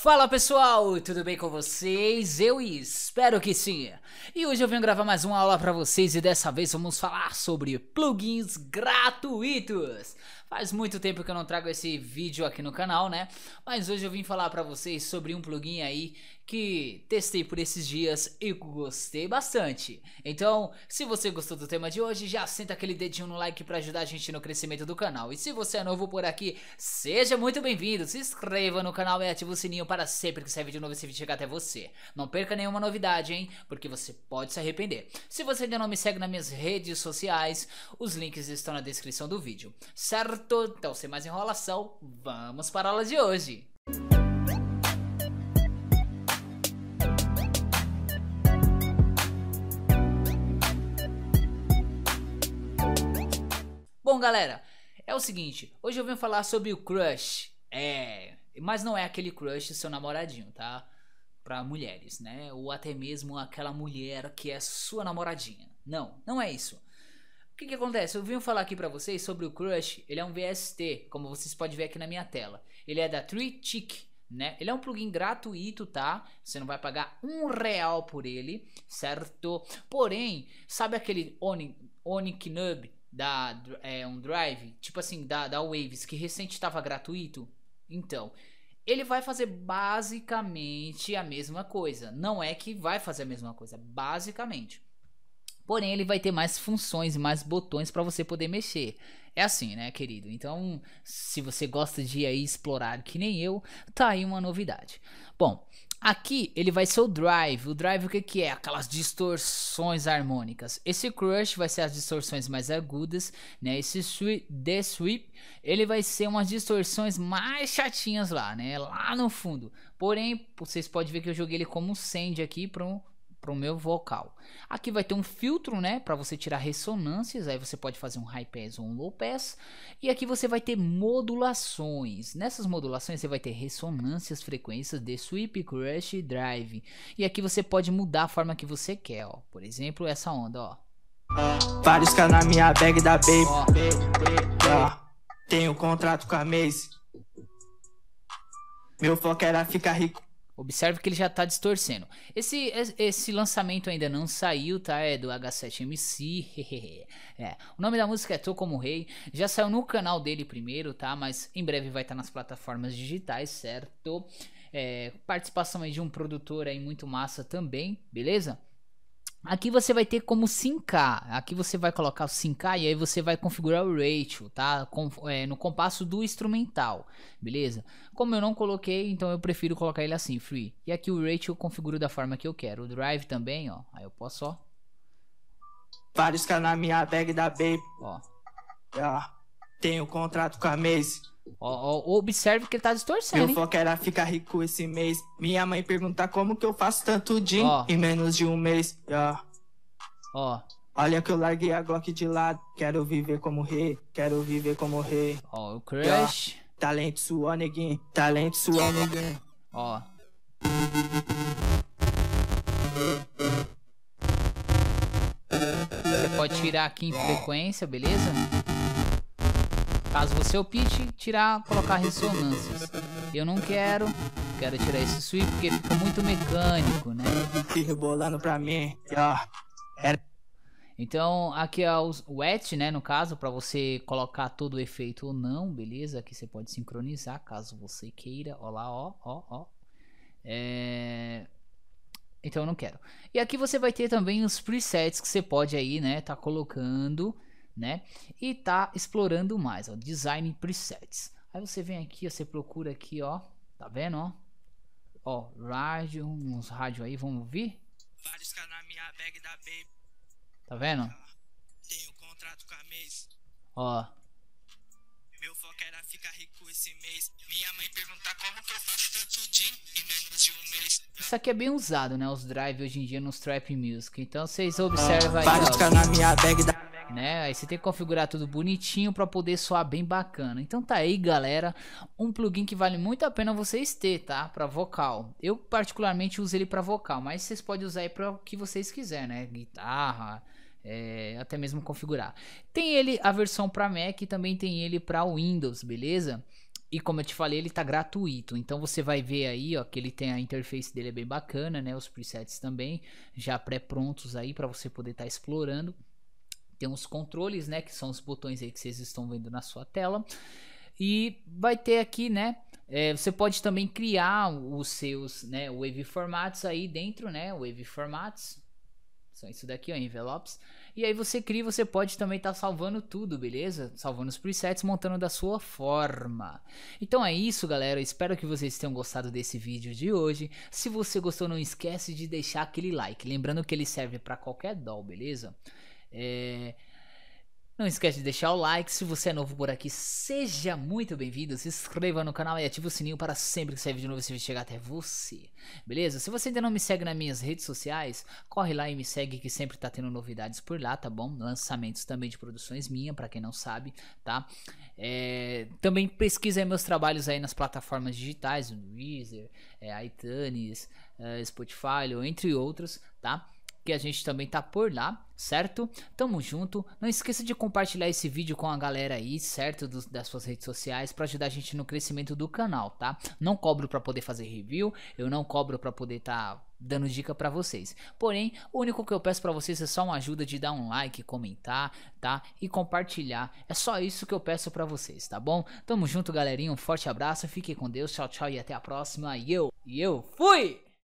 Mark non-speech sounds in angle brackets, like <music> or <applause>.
Fala pessoal, tudo bem com vocês? Eu espero que sim. E hoje eu venho gravar mais uma aula para vocês e dessa vez vamos falar sobre plugins gratuitos. Faz muito tempo que eu não trago esse vídeo aqui no canal, né? Mas hoje eu vim falar para vocês sobre um plugin aí que testei por esses dias e gostei bastante. Então, se você gostou do tema de hoje, já senta aquele dedinho no like para ajudar a gente no crescimento do canal. E se você é novo por aqui, seja muito bem-vindo. Se inscreva no canal e ative o sininho para sempre que sair vídeo novo esse vídeo chegar até você. Não perca nenhuma novidade, hein? Porque você pode se arrepender. Se você ainda não me segue nas minhas redes sociais, os links estão na descrição do vídeo. Certo? Então, sem mais enrolação, vamos para a aula de hoje. Bom, galera, é o seguinte, hoje eu venho falar sobre o crush. É, mas não é aquele crush seu namoradinho, tá? Para mulheres, né? Ou até mesmo aquela mulher que é sua namoradinha. Não, não é isso que, que acontece? Eu vim falar aqui para vocês sobre o Crush. Ele é um VST, como vocês podem ver aqui na minha tela. Ele é da Tree Chick, né? Ele é um plugin gratuito, tá? Você não vai pagar um real por ele, certo? Porém, sabe aquele Oni, Nub da é, um Drive, tipo assim, da, da Waves, que recente estava gratuito? Então, ele vai fazer basicamente a mesma coisa. Não é que vai fazer a mesma coisa, basicamente. Porém, ele vai ter mais funções e mais botões para você poder mexer. É assim, né, querido? Então, se você gosta de aí explorar que nem eu, tá aí uma novidade. Bom, Aqui ele vai ser o drive. O drive o que, que é? Aquelas distorções harmônicas. Esse crush vai ser as distorções mais agudas, né? Esse sweep, the sweep, ele vai ser umas distorções mais chatinhas lá, né? Lá no fundo. Porém, vocês podem ver que eu joguei ele como send aqui para um para o meu vocal. Aqui vai ter um filtro, né, para você tirar ressonâncias, aí você pode fazer um high pass ou um low pass. E aqui você vai ter modulações. Nessas modulações você vai ter ressonâncias, frequências de sweep, crush e drive. E aqui você pode mudar a forma que você quer, ó. Por exemplo, essa onda, ó. Vários caras na minha bag da baby. Ó. Tenho contrato com a Maze. Meu foco era ficar rico. Observe que ele já está distorcendo. Esse, esse lançamento ainda não saiu, tá? É do H7MC. <laughs> é. O nome da música é Tô Como Rei. Já saiu no canal dele primeiro, tá? Mas em breve vai estar tá nas plataformas digitais, certo? É, participação aí de um produtor aí muito massa também, beleza? Aqui você vai ter como sincar. Aqui você vai colocar o sincar e aí você vai configurar o ratio, tá? Com, é, no compasso do instrumental, beleza? Como eu não coloquei, então eu prefiro colocar ele assim, free. E aqui o ratio eu configuro da forma que eu quero. O drive também, ó. Aí eu posso, ó. Vários canais minha bag da Baby. Ó. já tenho contrato com a Maze. Ó, ó, observe que ele tá distorcendo. Meu foco era ficar rico esse mês. Minha mãe pergunta como que eu faço tanto dinheiro em menos de um mês. Ó. Ó. Olha que eu larguei a Glock de lado. Quero viver como rei. Quero viver como rei. Ó, o Crush. Talento sua neguinho. Talento sua neguinho. Ó. Você pode tirar aqui em frequência, beleza? Caso você opte, tirar, colocar ressonâncias. Eu não quero, quero tirar esse sweep porque fica muito mecânico, né? Rebolando pra mim, ó. É. Então, aqui é o wet, né, no caso, para você colocar todo o efeito ou não, beleza? Aqui você pode sincronizar, caso você queira. olá lá, ó, ó, ó. É... Então eu não quero. E aqui você vai ter também os presets que você pode aí, né, tá colocando né? E tá explorando mais, ó, design presets. Aí você vem aqui, você procura aqui, ó, tá vendo, ó? Ó, rádio, uns rádio aí, vamos ouvir? Tá vendo? Tá. contrato com a mês. Ó. Meu foco era ficar rico esse mês. Minha mãe pergunta como que eu faço tanto em menos de um mês. Isso aqui é bem usado, né? Os drive hoje em dia nos trap music. Então vocês observam aí. Vários minha bag da né? Aí você tem que configurar tudo bonitinho para poder soar bem bacana. Então tá aí, galera, um plugin que vale muito a pena vocês ter, tá? Para vocal. Eu particularmente uso ele para vocal, mas vocês podem usar aí para o que vocês quiserem, né? Guitarra, é, até mesmo configurar. Tem ele a versão para Mac e também tem ele para Windows, beleza? E como eu te falei, ele tá gratuito. Então você vai ver aí, ó, que ele tem a interface dele é bem bacana, né? Os presets também já pré-prontos aí para você poder estar tá explorando tem uns controles, né, que são os botões aí que vocês estão vendo na sua tela. E vai ter aqui, né, é, você pode também criar os seus, né, wave formats aí dentro, né, wave formats. São isso daqui, ó, envelopes. E aí você cria, você pode também estar tá salvando tudo, beleza? Salvando os presets, montando da sua forma. Então é isso, galera. espero que vocês tenham gostado desse vídeo de hoje. Se você gostou, não esquece de deixar aquele like. Lembrando que ele serve para qualquer DAW, beleza? É... Não esquece de deixar o like. Se você é novo por aqui, seja muito bem-vindo. Se inscreva no canal e ative o sininho para sempre que sair vídeo novo esse vídeo chegar até você. Beleza? Se você ainda não me segue nas minhas redes sociais, corre lá e me segue que sempre tá tendo novidades por lá, tá bom? Lançamentos também de produções minha, para quem não sabe, tá? É, também pesquisa meus trabalhos aí nas plataformas digitais, Deezer, é, iTunes, é, Spotify, ou entre outros, tá? que a gente também tá por lá, certo? Tamo junto. Não esqueça de compartilhar esse vídeo com a galera aí, certo? Do, das suas redes sociais para ajudar a gente no crescimento do canal, tá? Não cobro para poder fazer review, eu não cobro para poder tá dando dica para vocês. Porém, o único que eu peço para vocês é só uma ajuda de dar um like, comentar, tá? E compartilhar. É só isso que eu peço para vocês, tá bom? Tamo junto, galerinha. Um forte abraço. Fique com Deus. Tchau, tchau e até a próxima. E eu, e eu fui.